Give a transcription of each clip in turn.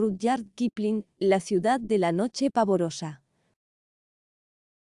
Rudyard Kipling, La ciudad de la noche pavorosa.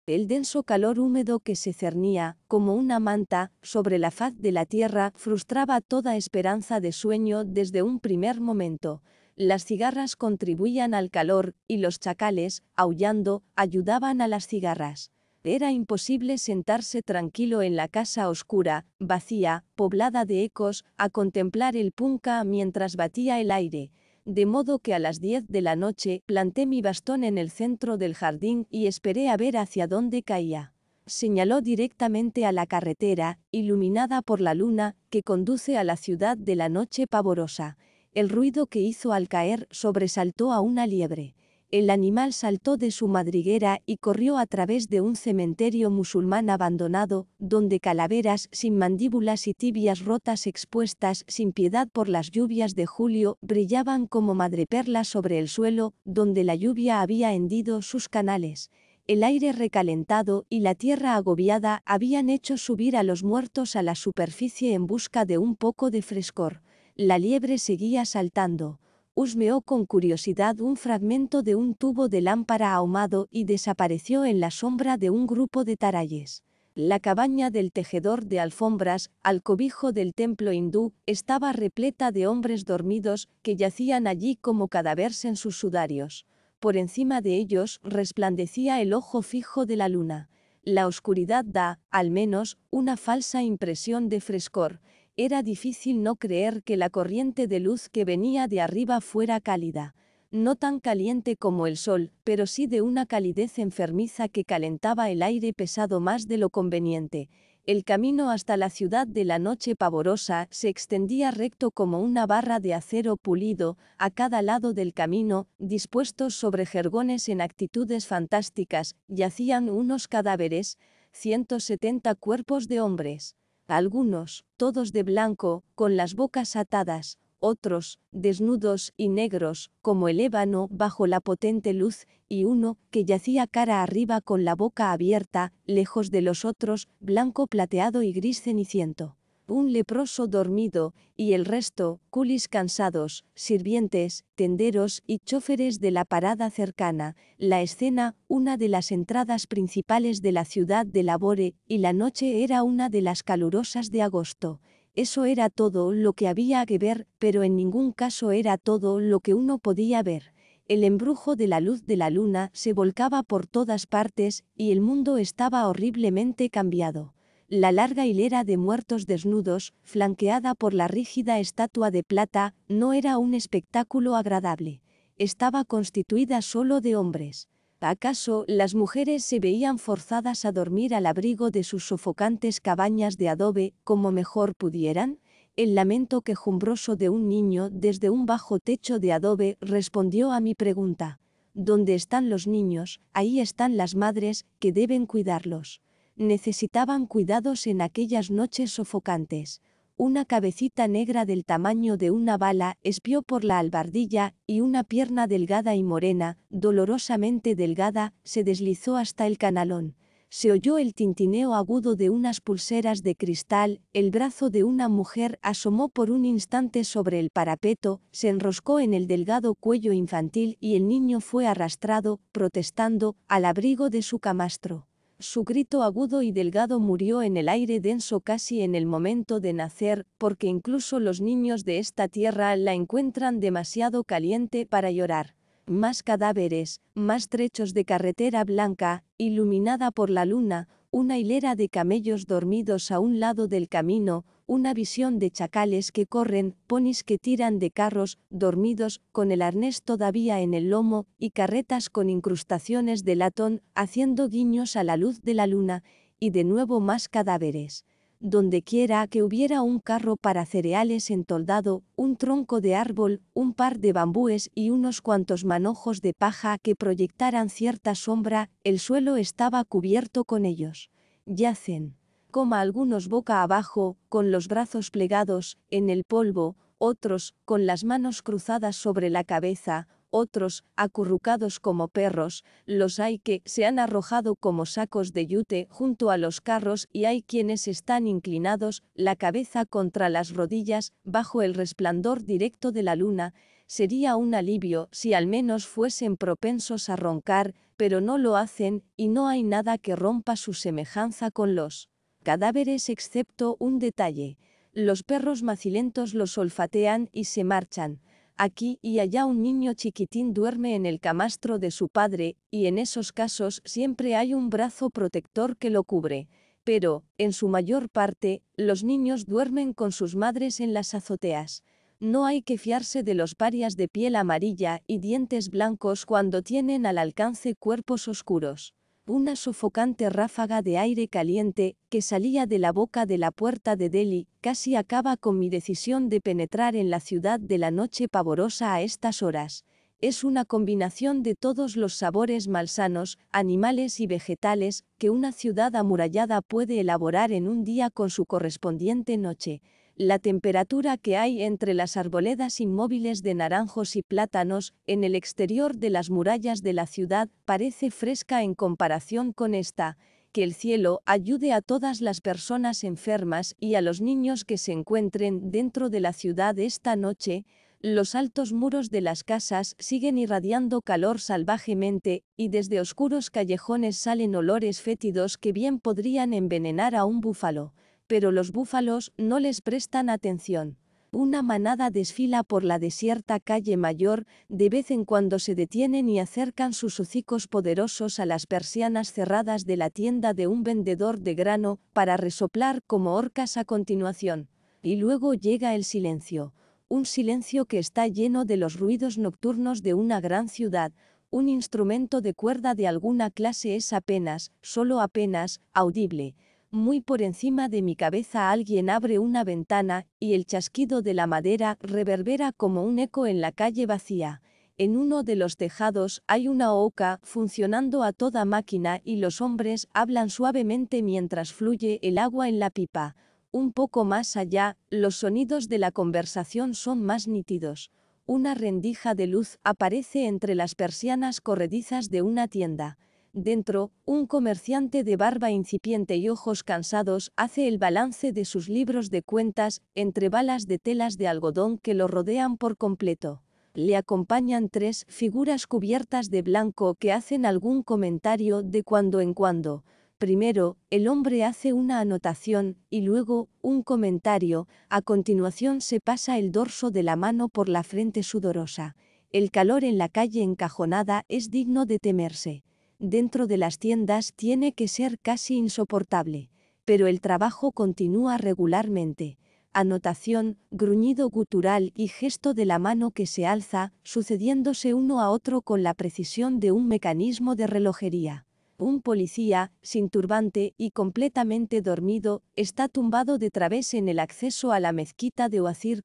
El denso calor húmedo que se cernía, como una manta, sobre la faz de la tierra, frustraba toda esperanza de sueño desde un primer momento. Las cigarras contribuían al calor, y los chacales, aullando, ayudaban a las cigarras. Era imposible sentarse tranquilo en la casa oscura, vacía, poblada de ecos, a contemplar el punka mientras batía el aire, de modo que a las 10 de la noche planté mi bastón en el centro del jardín y esperé a ver hacia dónde caía. Señaló directamente a la carretera, iluminada por la luna, que conduce a la ciudad de la noche pavorosa. El ruido que hizo al caer sobresaltó a una liebre el animal saltó de su madriguera y corrió a través de un cementerio musulmán abandonado, donde calaveras sin mandíbulas y tibias rotas expuestas sin piedad por las lluvias de julio brillaban como madreperlas sobre el suelo, donde la lluvia había hendido sus canales. El aire recalentado y la tierra agobiada habían hecho subir a los muertos a la superficie en busca de un poco de frescor. La liebre seguía saltando husmeó con curiosidad un fragmento de un tubo de lámpara ahumado y desapareció en la sombra de un grupo de tarayes. La cabaña del tejedor de alfombras, al cobijo del templo hindú, estaba repleta de hombres dormidos que yacían allí como cadáveres en sus sudarios. Por encima de ellos resplandecía el ojo fijo de la luna. La oscuridad da, al menos, una falsa impresión de frescor, era difícil no creer que la corriente de luz que venía de arriba fuera cálida, no tan caliente como el sol, pero sí de una calidez enfermiza que calentaba el aire pesado más de lo conveniente. El camino hasta la ciudad de la noche pavorosa se extendía recto como una barra de acero pulido, a cada lado del camino, dispuestos sobre jergones en actitudes fantásticas, yacían unos cadáveres, 170 cuerpos de hombres algunos, todos de blanco, con las bocas atadas, otros, desnudos y negros, como el ébano bajo la potente luz, y uno, que yacía cara arriba con la boca abierta, lejos de los otros, blanco plateado y gris ceniciento un leproso dormido, y el resto, culis cansados, sirvientes, tenderos y choferes de la parada cercana. La escena, una de las entradas principales de la ciudad de Labore, y la noche era una de las calurosas de agosto. Eso era todo lo que había que ver, pero en ningún caso era todo lo que uno podía ver. El embrujo de la luz de la luna se volcaba por todas partes, y el mundo estaba horriblemente cambiado la larga hilera de muertos desnudos, flanqueada por la rígida estatua de plata, no era un espectáculo agradable. Estaba constituida solo de hombres. ¿Acaso las mujeres se veían forzadas a dormir al abrigo de sus sofocantes cabañas de adobe, como mejor pudieran? El lamento quejumbroso de un niño desde un bajo techo de adobe respondió a mi pregunta. ¿Dónde están los niños, ahí están las madres, que deben cuidarlos necesitaban cuidados en aquellas noches sofocantes. Una cabecita negra del tamaño de una bala espió por la albardilla y una pierna delgada y morena, dolorosamente delgada, se deslizó hasta el canalón. Se oyó el tintineo agudo de unas pulseras de cristal, el brazo de una mujer asomó por un instante sobre el parapeto, se enroscó en el delgado cuello infantil y el niño fue arrastrado, protestando, al abrigo de su camastro. Su grito agudo y delgado murió en el aire denso casi en el momento de nacer, porque incluso los niños de esta tierra la encuentran demasiado caliente para llorar. Más cadáveres, más trechos de carretera blanca, iluminada por la luna, una hilera de camellos dormidos a un lado del camino, una visión de chacales que corren, ponis que tiran de carros, dormidos, con el arnés todavía en el lomo, y carretas con incrustaciones de latón, haciendo guiños a la luz de la luna, y de nuevo más cadáveres. Donde quiera que hubiera un carro para cereales entoldado, un tronco de árbol, un par de bambúes y unos cuantos manojos de paja que proyectaran cierta sombra, el suelo estaba cubierto con ellos. Yacen coma algunos boca abajo, con los brazos plegados, en el polvo, otros, con las manos cruzadas sobre la cabeza, otros, acurrucados como perros, los hay que se han arrojado como sacos de yute junto a los carros y hay quienes están inclinados, la cabeza contra las rodillas, bajo el resplandor directo de la luna, sería un alivio si al menos fuesen propensos a roncar, pero no lo hacen, y no hay nada que rompa su semejanza con los cadáveres excepto un detalle. Los perros macilentos los olfatean y se marchan. Aquí y allá un niño chiquitín duerme en el camastro de su padre, y en esos casos siempre hay un brazo protector que lo cubre. Pero, en su mayor parte, los niños duermen con sus madres en las azoteas. No hay que fiarse de los parias de piel amarilla y dientes blancos cuando tienen al alcance cuerpos oscuros una sofocante ráfaga de aire caliente, que salía de la boca de la puerta de Delhi, casi acaba con mi decisión de penetrar en la ciudad de la noche pavorosa a estas horas. Es una combinación de todos los sabores malsanos, animales y vegetales que una ciudad amurallada puede elaborar en un día con su correspondiente noche la temperatura que hay entre las arboledas inmóviles de naranjos y plátanos en el exterior de las murallas de la ciudad parece fresca en comparación con esta, que el cielo ayude a todas las personas enfermas y a los niños que se encuentren dentro de la ciudad esta noche, los altos muros de las casas siguen irradiando calor salvajemente, y desde oscuros callejones salen olores fétidos que bien podrían envenenar a un búfalo pero los búfalos no les prestan atención. Una manada desfila por la desierta calle mayor, de vez en cuando se detienen y acercan sus hocicos poderosos a las persianas cerradas de la tienda de un vendedor de grano, para resoplar como orcas a continuación. Y luego llega el silencio, un silencio que está lleno de los ruidos nocturnos de una gran ciudad, un instrumento de cuerda de alguna clase es apenas, solo apenas, audible, muy por encima de mi cabeza alguien abre una ventana, y el chasquido de la madera reverbera como un eco en la calle vacía. En uno de los tejados hay una oca funcionando a toda máquina y los hombres hablan suavemente mientras fluye el agua en la pipa. Un poco más allá, los sonidos de la conversación son más nítidos. Una rendija de luz aparece entre las persianas corredizas de una tienda. Dentro, un comerciante de barba incipiente y ojos cansados hace el balance de sus libros de cuentas, entre balas de telas de algodón que lo rodean por completo. Le acompañan tres figuras cubiertas de blanco que hacen algún comentario de cuando en cuando. Primero, el hombre hace una anotación, y luego, un comentario, a continuación se pasa el dorso de la mano por la frente sudorosa. El calor en la calle encajonada es digno de temerse dentro de las tiendas tiene que ser casi insoportable, pero el trabajo continúa regularmente. Anotación, gruñido gutural y gesto de la mano que se alza, sucediéndose uno a otro con la precisión de un mecanismo de relojería. Un policía, sin turbante y completamente dormido, está tumbado de través en el acceso a la mezquita de Oazir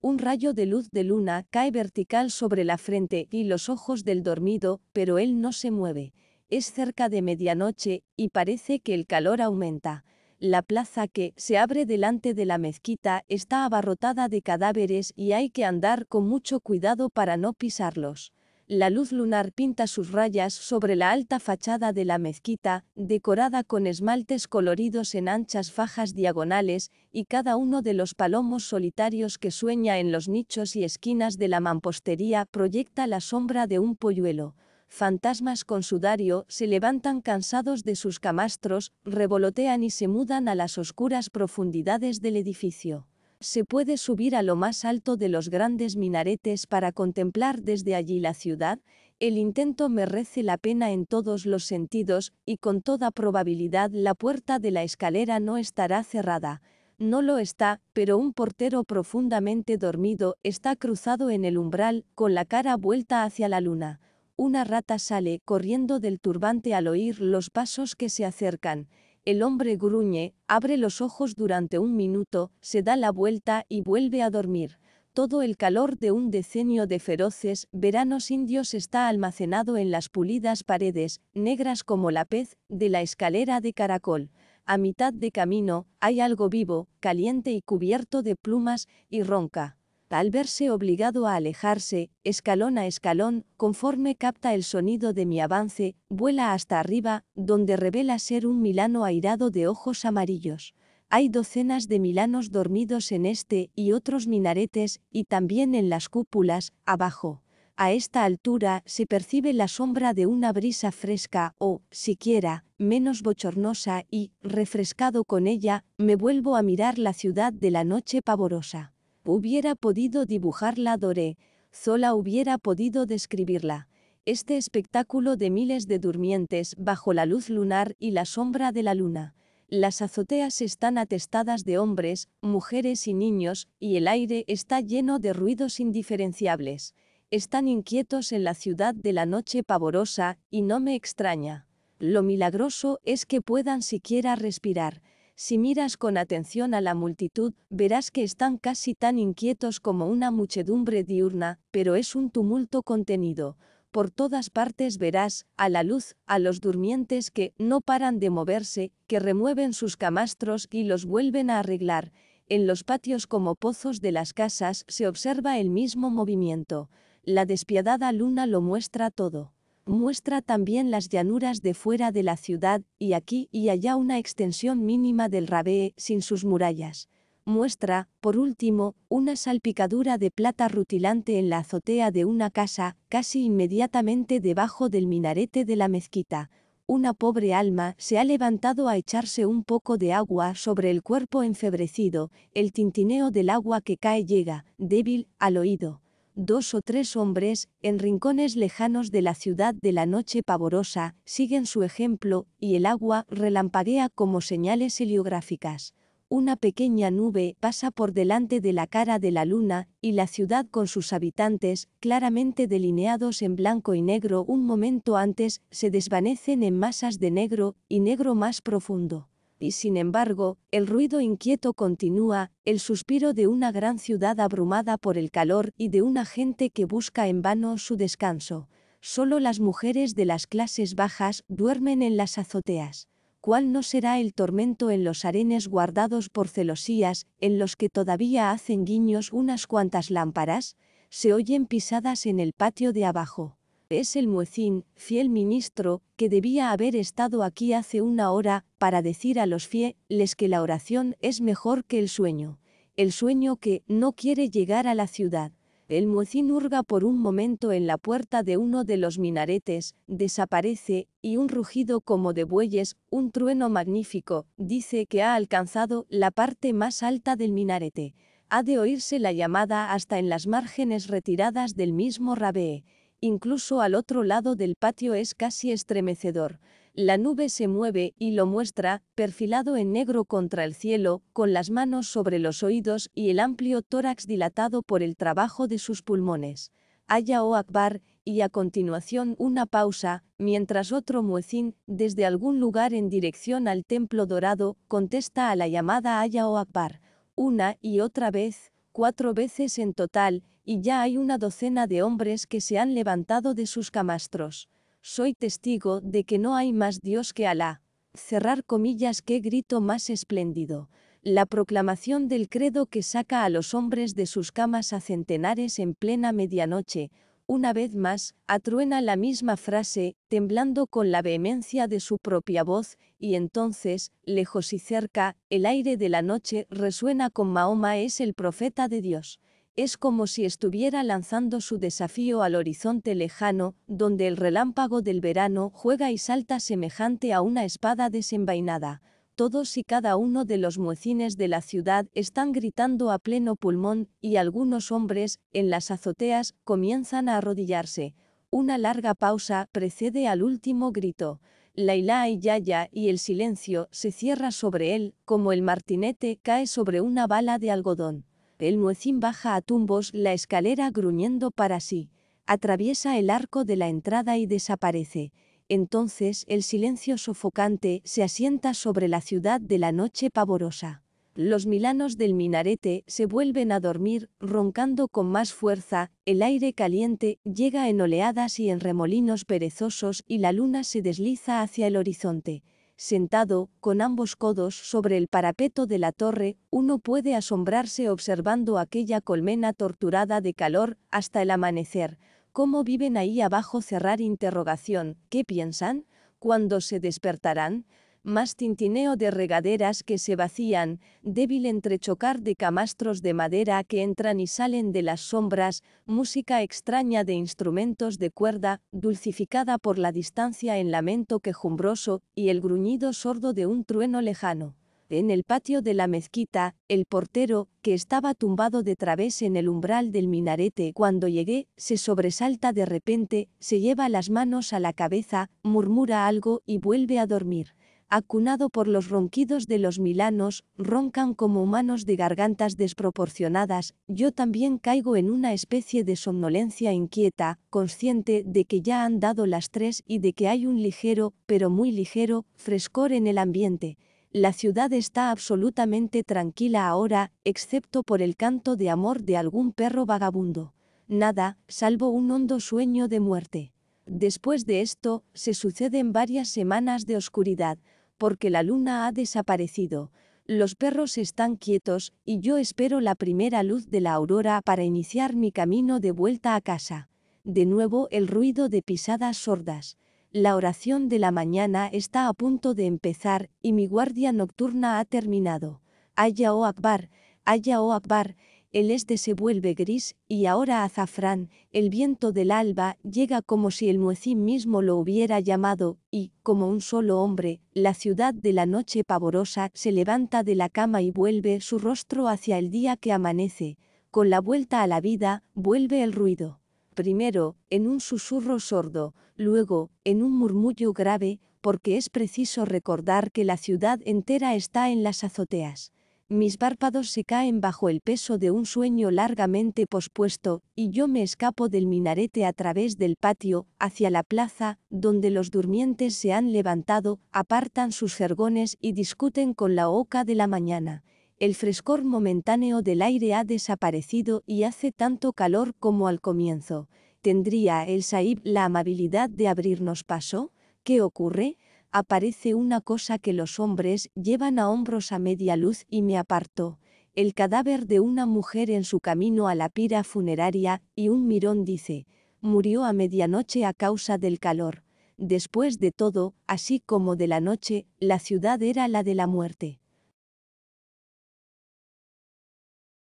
un rayo de luz de luna cae vertical sobre la frente y los ojos del dormido, pero él no se mueve. Es cerca de medianoche, y parece que el calor aumenta. La plaza que se abre delante de la mezquita está abarrotada de cadáveres y hay que andar con mucho cuidado para no pisarlos. La luz lunar pinta sus rayas sobre la alta fachada de la mezquita, decorada con esmaltes coloridos en anchas fajas diagonales, y cada uno de los palomos solitarios que sueña en los nichos y esquinas de la mampostería proyecta la sombra de un polluelo fantasmas con sudario, se levantan cansados de sus camastros, revolotean y se mudan a las oscuras profundidades del edificio. Se puede subir a lo más alto de los grandes minaretes para contemplar desde allí la ciudad, el intento merece la pena en todos los sentidos, y con toda probabilidad la puerta de la escalera no estará cerrada. No lo está, pero un portero profundamente dormido está cruzado en el umbral, con la cara vuelta hacia la luna. Una rata sale corriendo del turbante al oír los pasos que se acercan. El hombre gruñe, abre los ojos durante un minuto, se da la vuelta y vuelve a dormir. Todo el calor de un decenio de feroces veranos indios está almacenado en las pulidas paredes, negras como la pez, de la escalera de caracol. A mitad de camino, hay algo vivo, caliente y cubierto de plumas, y ronca al verse obligado a alejarse, escalón a escalón, conforme capta el sonido de mi avance, vuela hasta arriba, donde revela ser un Milano airado de ojos amarillos. Hay docenas de Milanos dormidos en este y otros minaretes, y también en las cúpulas, abajo. A esta altura se percibe la sombra de una brisa fresca o, siquiera, menos bochornosa y, refrescado con ella, me vuelvo a mirar la ciudad de la noche pavorosa. Hubiera podido dibujarla Doré, sola hubiera podido describirla. Este espectáculo de miles de durmientes bajo la luz lunar y la sombra de la luna. Las azoteas están atestadas de hombres, mujeres y niños, y el aire está lleno de ruidos indiferenciables. Están inquietos en la ciudad de la noche pavorosa, y no me extraña. Lo milagroso es que puedan siquiera respirar si miras con atención a la multitud, verás que están casi tan inquietos como una muchedumbre diurna, pero es un tumulto contenido. Por todas partes verás, a la luz, a los durmientes que no paran de moverse, que remueven sus camastros y los vuelven a arreglar. En los patios como pozos de las casas se observa el mismo movimiento. La despiadada luna lo muestra todo muestra también las llanuras de fuera de la ciudad, y aquí y allá una extensión mínima del Rabee sin sus murallas. Muestra, por último, una salpicadura de plata rutilante en la azotea de una casa, casi inmediatamente debajo del minarete de la mezquita. Una pobre alma se ha levantado a echarse un poco de agua sobre el cuerpo enfebrecido, el tintineo del agua que cae llega, débil, al oído dos o tres hombres, en rincones lejanos de la ciudad de la noche pavorosa, siguen su ejemplo, y el agua relampaguea como señales heliográficas. Una pequeña nube pasa por delante de la cara de la luna, y la ciudad con sus habitantes, claramente delineados en blanco y negro un momento antes, se desvanecen en masas de negro, y negro más profundo y sin embargo, el ruido inquieto continúa, el suspiro de una gran ciudad abrumada por el calor y de una gente que busca en vano su descanso. Solo las mujeres de las clases bajas duermen en las azoteas. ¿Cuál no será el tormento en los arenes guardados por celosías, en los que todavía hacen guiños unas cuantas lámparas? Se oyen pisadas en el patio de abajo es el muecín, fiel ministro, que debía haber estado aquí hace una hora, para decir a los fieles que la oración es mejor que el sueño, el sueño que no quiere llegar a la ciudad. El muecín hurga por un momento en la puerta de uno de los minaretes, desaparece, y un rugido como de bueyes, un trueno magnífico, dice que ha alcanzado la parte más alta del minarete. Ha de oírse la llamada hasta en las márgenes retiradas del mismo rabé incluso al otro lado del patio es casi estremecedor. La nube se mueve y lo muestra, perfilado en negro contra el cielo, con las manos sobre los oídos y el amplio tórax dilatado por el trabajo de sus pulmones. Haya o Akbar, y a continuación una pausa, mientras otro muezín, desde algún lugar en dirección al templo dorado, contesta a la llamada Aya o Akbar, una y otra vez, cuatro veces en total, y ya hay una docena de hombres que se han levantado de sus camastros. Soy testigo de que no hay más Dios que Alá. Cerrar comillas, qué grito más espléndido. La proclamación del credo que saca a los hombres de sus camas a centenares en plena medianoche, una vez más, atruena la misma frase, temblando con la vehemencia de su propia voz, y entonces, lejos y cerca, el aire de la noche resuena con Mahoma es el profeta de Dios. Es como si estuviera lanzando su desafío al horizonte lejano, donde el relámpago del verano juega y salta semejante a una espada desenvainada todos y cada uno de los muecines de la ciudad están gritando a pleno pulmón, y algunos hombres, en las azoteas, comienzan a arrodillarse. Una larga pausa precede al último grito. Laila y Yaya y el silencio se cierra sobre él, como el martinete cae sobre una bala de algodón. El muecín baja a tumbos la escalera gruñendo para sí, atraviesa el arco de la entrada y desaparece. Entonces el silencio sofocante se asienta sobre la ciudad de la noche pavorosa. Los milanos del minarete se vuelven a dormir, roncando con más fuerza, el aire caliente llega en oleadas y en remolinos perezosos y la luna se desliza hacia el horizonte. Sentado, con ambos codos sobre el parapeto de la torre, uno puede asombrarse observando aquella colmena torturada de calor hasta el amanecer, ¿Cómo viven ahí abajo? Cerrar interrogación. ¿Qué piensan? ¿Cuándo se despertarán? Más tintineo de regaderas que se vacían, débil entrechocar de camastros de madera que entran y salen de las sombras, música extraña de instrumentos de cuerda, dulcificada por la distancia en lamento quejumbroso, y el gruñido sordo de un trueno lejano. En el patio de la mezquita, el portero, que estaba tumbado de través en el umbral del minarete cuando llegué, se sobresalta de repente, se lleva las manos a la cabeza, murmura algo y vuelve a dormir. Acunado por los ronquidos de los milanos, roncan como humanos de gargantas desproporcionadas, yo también caigo en una especie de somnolencia inquieta, consciente de que ya han dado las tres y de que hay un ligero, pero muy ligero, frescor en el ambiente. La ciudad está absolutamente tranquila ahora, excepto por el canto de amor de algún perro vagabundo. Nada, salvo un hondo sueño de muerte. Después de esto, se suceden varias semanas de oscuridad, porque la luna ha desaparecido. Los perros están quietos, y yo espero la primera luz de la aurora para iniciar mi camino de vuelta a casa. De nuevo el ruido de pisadas sordas. La oración de la mañana está a punto de empezar y mi guardia nocturna ha terminado. Haya o Akbar, Haya o Akbar, el este se vuelve gris y ahora azafrán, el viento del alba llega como si el muecín mismo lo hubiera llamado, y, como un solo hombre, la ciudad de la noche pavorosa se levanta de la cama y vuelve su rostro hacia el día que amanece. Con la vuelta a la vida, vuelve el ruido primero, en un susurro sordo, luego, en un murmullo grave, porque es preciso recordar que la ciudad entera está en las azoteas. Mis párpados se caen bajo el peso de un sueño largamente pospuesto, y yo me escapo del minarete a través del patio, hacia la plaza, donde los durmientes se han levantado, apartan sus jergones y discuten con la oca de la mañana el frescor momentáneo del aire ha desaparecido y hace tanto calor como al comienzo. ¿Tendría el Saib la amabilidad de abrirnos paso? ¿Qué ocurre? Aparece una cosa que los hombres llevan a hombros a media luz y me aparto. El cadáver de una mujer en su camino a la pira funeraria, y un mirón dice, murió a medianoche a causa del calor. Después de todo, así como de la noche, la ciudad era la de la muerte.